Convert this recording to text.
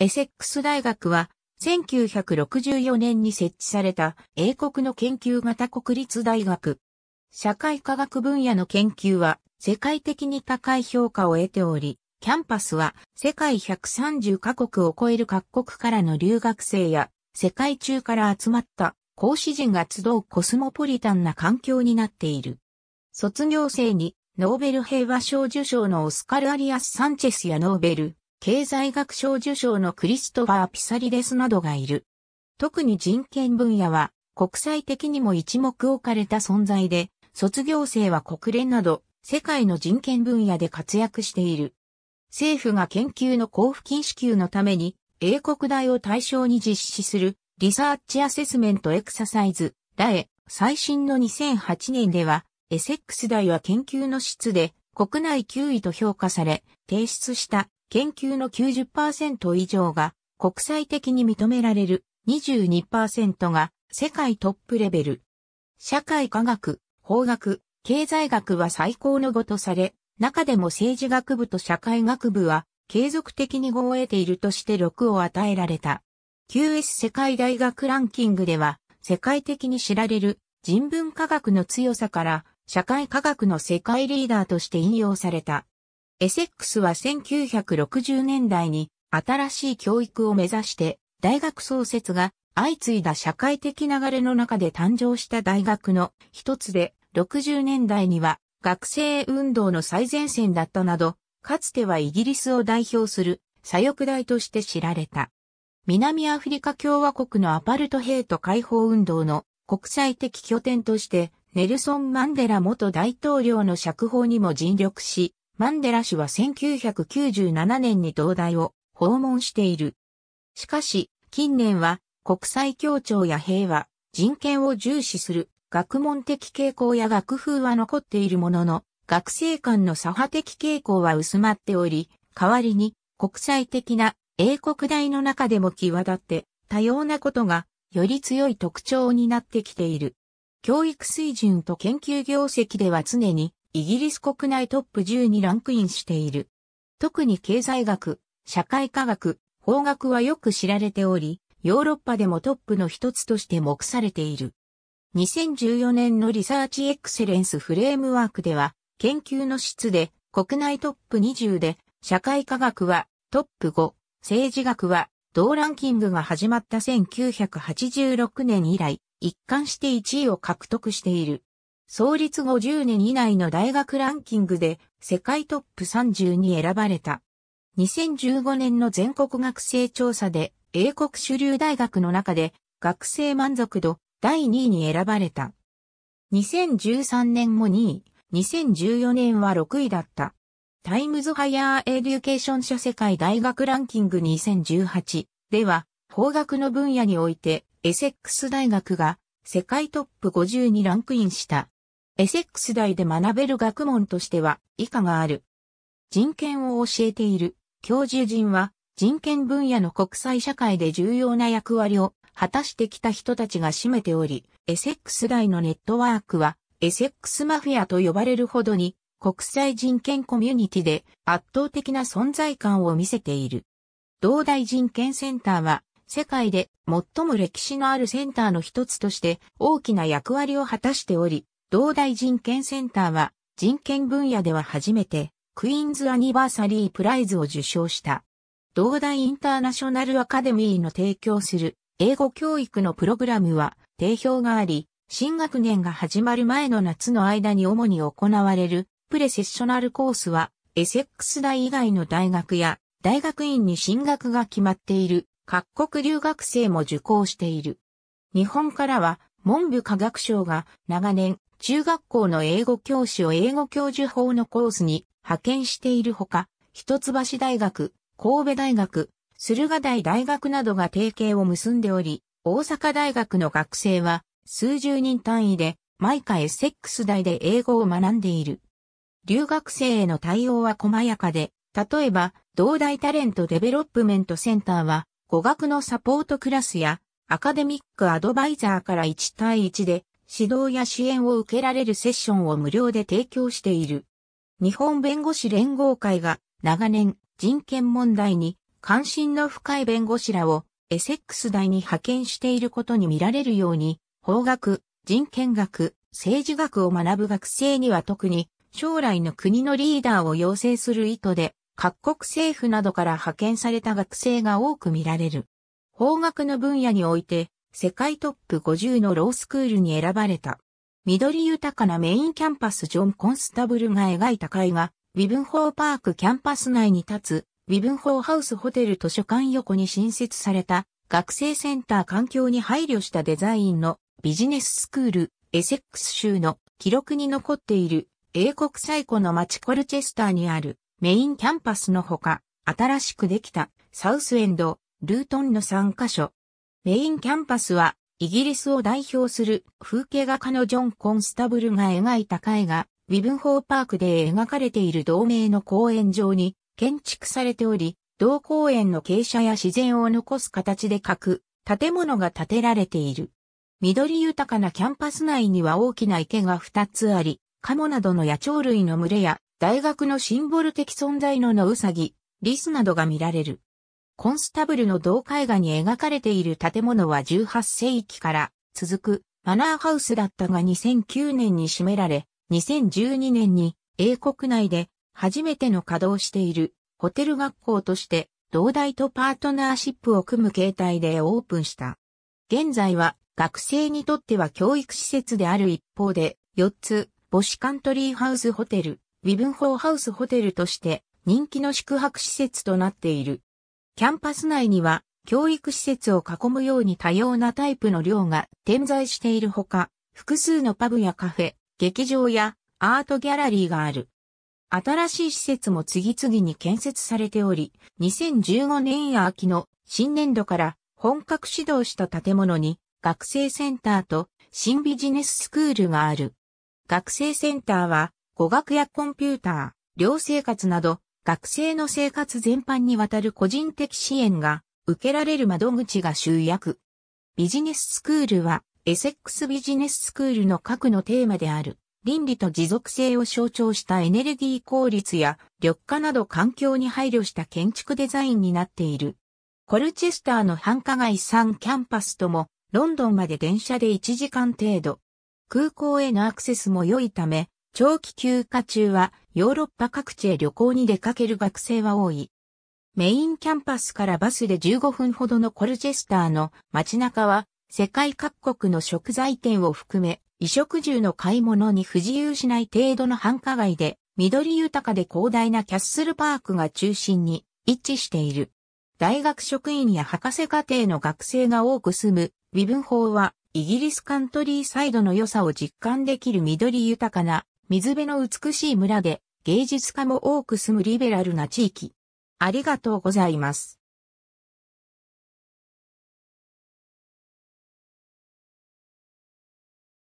エセックス大学は、1964年に設置された英国の研究型国立大学。社会科学分野の研究は世界的に高い評価を得ており、キャンパスは世界130カ国を超える各国からの留学生や世界中から集まった講師陣が集うコスモポリタンな環境になっている。卒業生にノーベル平和賞受賞のオスカル・アリアス・サンチェスやノーベル経済学賞受賞のクリストファー・ピサリデスなどがいる。特に人権分野は国際的にも一目置かれた存在で、卒業生は国連など世界の人権分野で活躍している。政府が研究の交付金支給のために英国大を対象に実施するリサーチアセスメントエクササイズ、大エ、最新の2008年では、エセックス大は研究の質で国内9位と評価され、提出した研究の90%以上が国際的に認められる22%が世界トップレベル。社会科学、法学、経済学は最高の語とされ、中でも政治学部と社会学部は継続的に語を得ているとして6を与えられた。QS 世界大学ランキングでは世界的に知られる人文科学の強さから社会科学の世界リーダーとして引用された。エセックスは1960年代に新しい教育を目指して大学創設が相次いだ社会的流れの中で誕生した大学の一つで60年代には学生運動の最前線だったなど、かつてはイギリスを代表する左翼大として知られた。南アフリカ共和国のアパルトヘイト解放運動の国際的拠点としてネルソン・マンデラ元大統領の釈放にも尽力し、マンデラ氏は1997年に東大を訪問している。しかし、近年は国際協調や平和、人権を重視する学問的傾向や学風は残っているものの、学生間の左派的傾向は薄まっており、代わりに国際的な英国大の中でも際立って多様なことがより強い特徴になってきている。教育水準と研究業績では常にイギリス国内トップ10にランクインしている。特に経済学、社会科学、法学はよく知られており、ヨーロッパでもトップの一つとして目されている。2014年のリサーチエクセレンスフレームワークでは、研究の質で国内トップ20で、社会科学はトップ5、政治学は同ランキングが始まった1986年以来、一貫して1位を獲得している。創立50年以内の大学ランキングで世界トップ30に選ばれた。2015年の全国学生調査で英国主流大学の中で学生満足度第2位に選ばれた。2013年も2位、2014年は6位だった。タイムズハイヤーエデュケーション社世界大学ランキング2018では、法学の分野においてエセックス大学が世界トップ50にランクインした。エセックス大で学べる学問としては以下がある。人権を教えている教授陣は人権分野の国際社会で重要な役割を果たしてきた人たちが占めており、エセックス大のネットワークはエセックスマフィアと呼ばれるほどに国際人権コミュニティで圧倒的な存在感を見せている。同大人権センターは世界で最も歴史のあるセンターの一つとして大きな役割を果たしており、同大人権センターは人権分野では初めてクイーンズアニバーサリープライズを受賞した。同大インターナショナルアカデミーの提供する英語教育のプログラムは定評があり、新学年が始まる前の夏の間に主に行われるプレセッショナルコースはエセックス大以外の大学や大学院に進学が決まっている各国留学生も受講している。日本からは文部科学省が長年中学校の英語教師を英語教授法のコースに派遣しているほか、一橋大学、神戸大学、駿河台大学などが提携を結んでおり、大阪大学の学生は数十人単位で毎回ックス台で英語を学んでいる。留学生への対応は細やかで、例えば、同大タレントデベロップメントセンターは、語学のサポートクラスや、アカデミックアドバイザーから1対1で、指導や支援を受けられるセッションを無料で提供している。日本弁護士連合会が長年人権問題に関心の深い弁護士らをエセックス大に派遣していることに見られるように、法学、人権学、政治学を学ぶ学生には特に将来の国のリーダーを養成する意図で各国政府などから派遣された学生が多く見られる。法学の分野において世界トップ50のロースクールに選ばれた。緑豊かなメインキャンパスジョン・コンスタブルが描いた絵画、ウィブンホーパークキャンパス内に立つ、ウィブンホーハウスホテル図書館横に新設された、学生センター環境に配慮したデザインのビジネススクール、エセックス州の記録に残っている英国最古の町コルチェスターにあるメインキャンパスのほか、新しくできたサウスエンド、ルートンの3カ所、メインキャンパスは、イギリスを代表する風景画家のジョン・コンスタブルが描いた絵画、ウィブンホーパークで描かれている同名の公園上に建築されており、同公園の傾斜や自然を残す形で描く建物が建てられている。緑豊かなキャンパス内には大きな池が2つあり、カモなどの野鳥類の群れや、大学のシンボル的存在のノウサギ、リスなどが見られる。コンスタブルの同絵画に描かれている建物は18世紀から続くマナーハウスだったが2009年に閉められ、2012年に英国内で初めての稼働しているホテル学校として同大とパートナーシップを組む形態でオープンした。現在は学生にとっては教育施設である一方で、4つ、母子カントリーハウスホテル、ウィブンホーハウスホテルとして人気の宿泊施設となっている。キャンパス内には教育施設を囲むように多様なタイプの寮が点在しているほか、複数のパブやカフェ、劇場やアートギャラリーがある。新しい施設も次々に建設されており、2015年や秋の新年度から本格指導した建物に学生センターと新ビジネススクールがある。学生センターは語学やコンピューター、寮生活など学生の生活全般にわたる個人的支援が受けられる窓口が集約。ビジネススクールはエセックスビジネススクールの核のテーマである倫理と持続性を象徴したエネルギー効率や緑化など環境に配慮した建築デザインになっている。コルチェスターの繁華街3キャンパスともロンドンまで電車で1時間程度。空港へのアクセスも良いため、長期休暇中はヨーロッパ各地へ旅行に出かける学生は多い。メインキャンパスからバスで15分ほどのコルチェスターの街中は、世界各国の食材店を含め、衣食住の買い物に不自由しない程度の繁華街で、緑豊かで広大なキャッスルパークが中心に一致している。大学職員や博士課程の学生が多く住む、微分法は、イギリスカントリーサイドの良さを実感できる緑豊かな、水辺の美しい村で、芸術家も多く住むリベラルな地域。ありがとうございます。